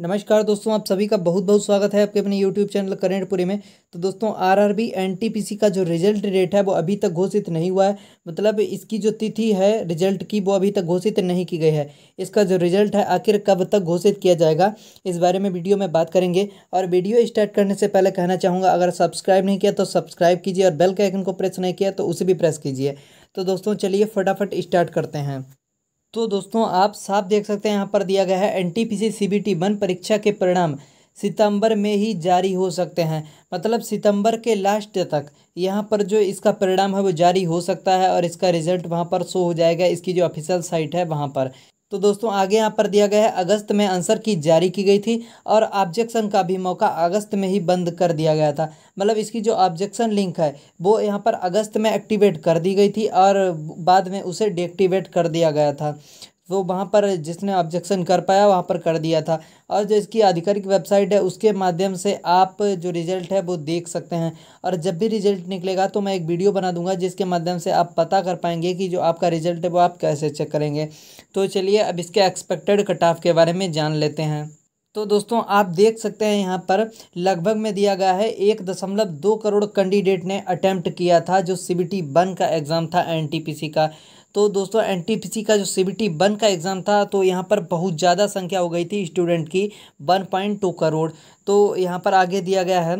नमस्कार दोस्तों आप सभी का बहुत बहुत स्वागत है आपके अपने यूट्यूब चैनल करेंटपुरी में तो दोस्तों आरआरबी एनटीपीसी का जो रिजल्ट डेट है वो अभी तक घोषित नहीं हुआ है मतलब इसकी जो तिथि है रिजल्ट की वो अभी तक घोषित नहीं की गई है इसका जो रिजल्ट है आखिर कब तक घोषित किया जाएगा इस बारे में वीडियो में बात करेंगे और वीडियो स्टार्ट करने से पहले कहना चाहूँगा अगर सब्सक्राइब नहीं किया तो सब्सक्राइब कीजिए और बेल के आइकन को प्रेस नहीं किया तो उसे भी प्रेस कीजिए तो दोस्तों चलिए फटाफट स्टार्ट करते हैं तो दोस्तों आप साफ देख सकते हैं यहाँ पर दिया गया है एन टी पी वन परीक्षा के परिणाम सितंबर में ही जारी हो सकते हैं मतलब सितंबर के लास्ट तक यहाँ पर जो इसका परिणाम है वो जारी हो सकता है और इसका रिजल्ट वहाँ पर शो हो जाएगा इसकी जो ऑफिशियल साइट है वहाँ पर तो दोस्तों आगे यहाँ पर दिया गया है अगस्त में आंसर की जारी की गई थी और ऑब्जेक्शन का भी मौका अगस्त में ही बंद कर दिया गया था मतलब इसकी जो ऑब्जेक्शन लिंक है वो यहाँ पर अगस्त में एक्टिवेट कर दी गई थी और बाद में उसे डीएक्टिवेट कर दिया गया था वो तो वहाँ पर जिसने ऑब्जेक्शन कर पाया वहाँ पर कर दिया था और जो इसकी आधिकारिक वेबसाइट है उसके माध्यम से आप जो रिज़ल्ट है वो देख सकते हैं और जब भी रिज़ल्ट निकलेगा तो मैं एक वीडियो बना दूंगा जिसके माध्यम से आप पता कर पाएंगे कि जो आपका रिज़ल्ट है वो आप कैसे चेक करेंगे तो चलिए अब इसके एक्सपेक्टेड कट ऑफ के बारे में जान लेते हैं तो दोस्तों आप देख सकते हैं यहाँ पर लगभग में दिया गया है एक दशमलव दो करोड़ कैंडिडेट ने अटैम्प्ट किया था जो सी बी टी वन का एग्ज़ाम था एन टी पी सी का तो दोस्तों एन टी पी सी का जो सी बी टी वन का एग्ज़ाम था तो यहाँ पर बहुत ज़्यादा संख्या हो गई थी स्टूडेंट की वन पॉइंट टू करोड़ तो यहाँ पर आगे दिया गया है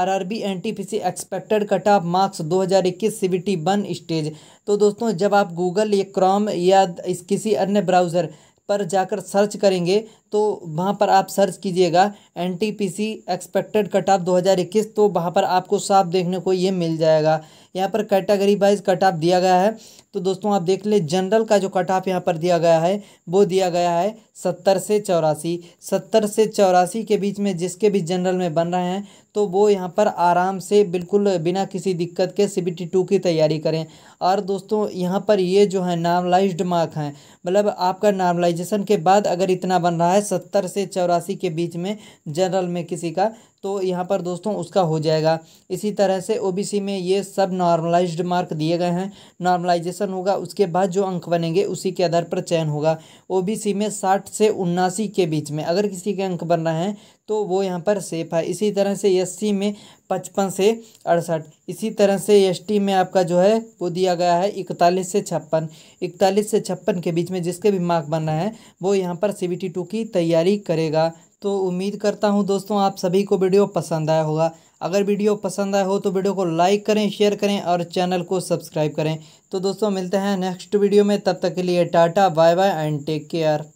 R R B N T P C expected cut off marks दो हज़ार इक्कीस C B T one stage तो दोस्तों जब आप गूगल या क्रॉम या इस किसी अन्य ब्राउज़र पर जाकर सर्च करेंगे तो वहाँ पर आप सर्च कीजिएगा N T P C expected cut off दो हज़ार इक्कीस तो वहाँ पर आपको साफ देखने को ये मिल जाएगा यहाँ पर कैटेगरी वाइज कट ऑफ दिया गया है तो दोस्तों आप देख ले जनरल का जो कट ऑफ यहाँ पर दिया गया है वो दिया गया है सत्तर से चौरासी सत्तर से चौरासी के बीच में जिसके भी जनरल में बन रहे हैं तो वो यहाँ पर आराम से बिल्कुल बिना किसी दिक्कत के सी बी टी टू की तैयारी करें और दोस्तों यहाँ पर ये जो है नॉर्मलाइज्ड मार्क हैं मतलब आपका नॉर्मलाइजेशन के बाद अगर इतना बन रहा है सत्तर से चौरासी के बीच में जनरल में किसी का तो यहाँ पर दोस्तों उसका हो जाएगा इसी तरह से ओबीसी में ये सब नॉर्मलाइज्ड मार्क दिए गए हैं नॉर्मलाइजेशन होगा उसके बाद जो अंक बनेंगे उसी के आधार पर चयन होगा ओबीसी में साठ से उन्नासी के बीच में अगर किसी के अंक बन रहे हैं तो वो यहाँ पर सेफ है इसी तरह से एस में पचपन से अड़सठ इसी तरह से एस में आपका जो है वो दिया गया है इकतालीस से छप्पन इकतालीस से छप्पन के बीच में जिसके भी मार्क बन रहे हैं वो यहाँ पर सी की तैयारी करेगा तो उम्मीद करता हूँ दोस्तों आप सभी को वीडियो पसंद आया होगा अगर वीडियो पसंद आया हो तो वीडियो को लाइक करें शेयर करें और चैनल को सब्सक्राइब करें तो दोस्तों मिलते हैं नेक्स्ट वीडियो में तब तक के लिए tata bye bye and take care